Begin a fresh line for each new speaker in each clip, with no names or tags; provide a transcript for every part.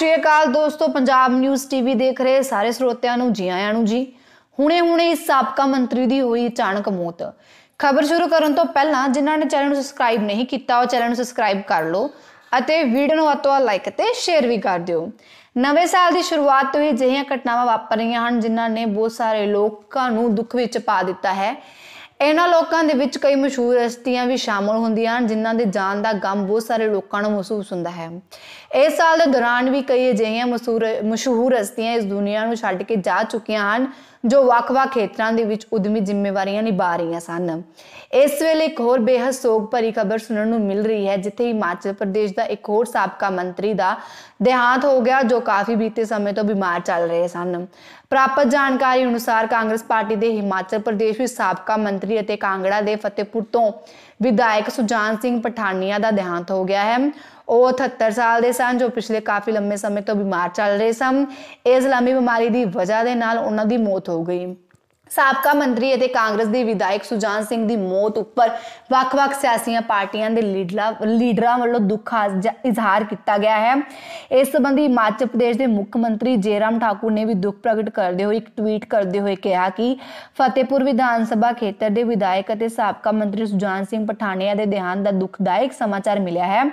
ਸ਼੍ਰੀ ਅਕਾਲ ਦੋਸਤੋ Punjab news TV ਦੇਖ ਰਹੇ ਸਾਰੇ ਸਰੋਤਿਆਂ ਨੂੰ ਜੀ ਆਇਆਂ ਨੂੰ ਜੀ ਹੁਣੇ-ਹੁਣੇ ਇਸ ਸਾਬਕਾ ਮੰਤਰੀ ਦੀ ਹੋਈ ਅਚਾਨਕ ਮੌਤ ਖਬਰ ਸ਼ੁਰੂ ਕਰਨ ਤੋਂ ਪਹਿਲਾਂ ਜਿਨ੍ਹਾਂ ਨੇ ਚੈਨਲ ਨੂੰ ਸਬਸਕ੍ਰਾਈਬ ਨਹੀਂ ਕੀਤਾ ਉਹ ਚੈਨਲ ਨੂੰ ਸਬਸਕ੍ਰਾਈਬ ਕਰ ਲਓ ਅਤੇ ਵੀਡੀਓ ਨੂੰ ਵੱਧ ਲਾਈਕ ਤੇ ਸ਼ੇਅਰ ਵੀ ਕਰ ਦਿਓ ਨਵੇਂ ਸਾਲ ਦੀ ਸ਼ੁਰੂਆਤ ਤੋਂ ਹੀ ਜਿਹੜੀਆਂ ਘਟਨਾਵਾਂ ਵਾਪਰ ਰਹੀਆਂ ਹਨ ਜਿਨ੍ਹਾਂ ਨੇ ਬਹੁਤ ਸਾਰੇ ਲੋਕਾਂ ਨੂੰ ਦੁੱਖ ਵਿੱਚ ਪਾ ਦਿੱਤਾ ਹੈ ਇਹਨਾਂ ਲੋਕਾਂ ਦੇ ਵਿੱਚ ਕਈ ਮਸ਼ਹੂਰ ਹਸਤੀਆਂ ਵੀ ਸ਼ਾਮਲ ਹੁੰਦੀਆਂ ਹਨ ਜਿਨ੍ਹਾਂ ਦੇ ਜਾਣ ਦਾ ਗਮ ਬਹੁਤ ਸਾਰੇ ਲੋਕਾਂ ਨੂੰ ਮਹਿਸੂਸ ਹੁੰਦਾ ਹੈ ਇਸ ਸਾਲ ਦੇ ਦੌਰਾਨ ਵੀ ਕਈ ਅਜਿਹੀਆਂ ਮਸ਼ਹੂਰ ਹਸਤੀਆਂ ਇਸ ਦੁਨੀਆ ਨੂੰ ਛੱਡ ਕੇ ਜਾ ਚੁੱਕੀਆਂ ਹਨ ਜੋ ਵੱਖ-ਵੱਖ ਖੇਤਰਾਂ ਦੇ ਵਿੱਚ ਉਦਮੀ ਜ਼ਿੰਮੇਵਾਰੀਆਂ ਨਿਭਾ ਰਹੀਆਂ ਸਨ ਇਸ ਵੇਲੇ ਇੱਕ ਹੋਰ ਬੇਹੱਦ ਸੋਗ ਭਰੀ ਖਬਰ ਸੁਣਨ ਨੂੰ ਮਿਲ ਰਹੀ ਹੈ ਜਿੱਥੇ ਹਿਮਾਚਲ ਪ੍ਰਦੇਸ਼ ਦਾ ਇੱਕ ਹੋਰ ਸਾਬਕਾ ਮੰਤਰੀ ਦਾ ਦੇਹਾਂਤ ਹੋ ਗਿਆ ਜੋ ਕਾਫੀ ਬੀਤੇ ਸਮੇਂ ਤੋਂ ਬਿਮਾਰ ਚੱਲ ਰਹੇ ਸਨ ਪ੍ਰਾਪਤ ਜਾਣਕਾਰੀ ਅਨੁਸਾਰ ਕਾਂਗਰਸ ਪਾਰਟੀ ਦੇ ਹਿਮਾਚਲ ਪ੍ਰਦੇਸ਼ ਵਿੱਚ ਸਾਬਕਾ ਮੰਤਰੀ ਚੌਧਰੀ ਅਤੇ ਕਾਂਗੜਾ ਦੇ ਫਤਿਹਪੁਰ ਤੋਂ ਵਿਧਾਇਕ ਸੁਜਾਨ ਸਿੰਘ ਪਠਾਨੀਆ ਦਾ ਦੇਹਾਂਤ ਹੋ ਗਿਆ ਹੈ ਉਹ 78 ਸਾਲ ਦੇ ਸਨ ਜੋ ਪਿਛਲੇ ਕਾਫੀ ਲੰਮੇ ਸਮੇਂ ਤੋਂ ਬਿਮਾਰ ਚੱਲ ਰਹੇ ਸਨ ਇਹ ਲੰਮੀ ਬਿਮਾਰੀ ਦੀ ਵਜ੍ਹਾ ਦੇ ਨਾਲ ਉਹਨਾਂ ਦੀ ਮੌਤ ਹੋ ਗਈ ਸਾਬਕਾ ਮੰਤਰੀ ਅਤੇ ਕਾਂਗਰਸ ਦੇ ਵਿਧਾਇਕ ਸੁਜਾਨ ਸਿੰਘ ਦੀ ਮੌਤ ਉੱਪਰ ਵੱਖ-ਵੱਖ ਸਿਆਸੀਆਂ ਪਾਰਟੀਆਂ ਦੇ ਲੀਡਰਾਂ ਵੱਲੋਂ ਦੁੱਖ ਇਜ਼ਹਾਰ ਕੀਤਾ ਗਿਆ ਹੈ ਇਸ ਸੰਬੰਧੀ ਮੱਧ ਪ੍ਰਦੇਸ਼ ਦੇ ਮੁੱਖ ਮੰਤਰੀ ਜੇਰਾਮ ਠਾਕੁਰ ਨੇ ਵੀ ਦੁੱਖ ਪ੍ਰਗਟ ਕਰਦੇ ਹੋਏ ਇੱਕ ਟਵੀਟ ਕਰਦੇ ਹੋਏ ਕਿਹਾ ਕਿ ਫਤਿਹਪੁਰ ਵਿਧਾਨ ਸਭਾ ਖੇਤਰ ਦੇ ਵਿਧਾਇਕ ਅਤੇ ਸਾਬਕਾ ਮੰਤਰੀ ਸੁਜਾਨ ਸਿੰਘ ਪਠਾਣਿਆ ਦੇ ਦੇਹਾਂਤ ਦਾ ਦੁਖਦਾਇਕ ਸਮਾਚਾਰ ਮਿਲਿਆ ਹੈ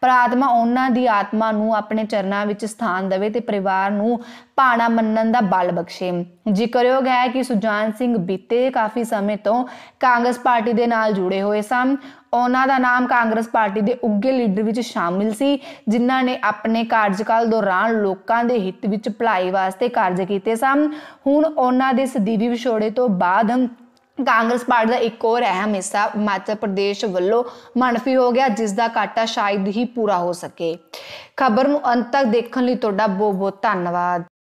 ਪ੍ਰਾਤਮਾ ਉਹਨਾਂ ਦੀ ਆਤਮਾ ਨੂੰ ਆਪਣੇ ਚਰਨਾਂ ਵਿੱਚ ਸਥਾਨ ਦੇਵੇ ਤੇ ਪਰਿਵਾਰ ਨੂੰ ਪਾਣਾ ਮੰਨਣ ਦਾ ਬਲ ਬਖਸ਼ੇ ਜ਼ਿਕਰਯੋਗ ਹੈ ਕਿ ਸੁਜਾਨ ਮਾਨ ਸਿੰਘ ਬੀਤੇ ਕਾਫੀ ਸਮੇਂ ਤੋਂ ਕਾਂਗਰਸ ਪਾਰਟੀ ਦੇ ਨਾਲ ਜੁੜੇ ਹੋਏ ਸਨ ਉਹਨਾਂ ਦਾ ਨਾਮ ਕਾਂਗਰਸ ਪਾਰਟੀ ਦੇ ਉੱਗੇ ਲੀਡਰ ਵਿੱਚ ਸ਼ਾਮਿਲ ਸੀ ਜਿਨ੍ਹਾਂ ਨੇ ਆਪਣੇ ਕਾਰਜਕਾਲ ਦੌਰਾਨ ਲੋਕਾਂ ਦੇ ਹਿੱਤ ਵਿੱਚ ਭਲਾਈ ਵਾਸਤੇ ਕਾਰਜ ਕੀਤੇ ਸਨ ਹੁਣ ਉਹਨਾਂ ਦੇ ਸਦੀਵੀ ਵਿਛੋੜੇ ਤੋਂ ਬਾਅਦ ਕਾਂਗਰਸ ਪਾਰਟੀ ਦਾ ਇੱਕ ਹੋਰ ਅਹਿਮ ਹਿੱਸਾ ਮੱਧ ਪ੍ਰਦੇਸ਼ ਵੱਲੋਂ ਮਨਫੀ ਹੋ ਗਿਆ ਜਿਸ ਦਾ ਕਾਟਾ ਸ਼ਾਇਦ ਹੀ ਪੂਰਾ ਹੋ ਸਕੇ ਖਬਰ ਨੂੰ ਅੰਤ ਤੱਕ ਦੇਖਣ ਲਈ ਤੁਹਾਡਾ ਬਹੁਤ ਬਹੁਤ ਧੰਨਵਾਦ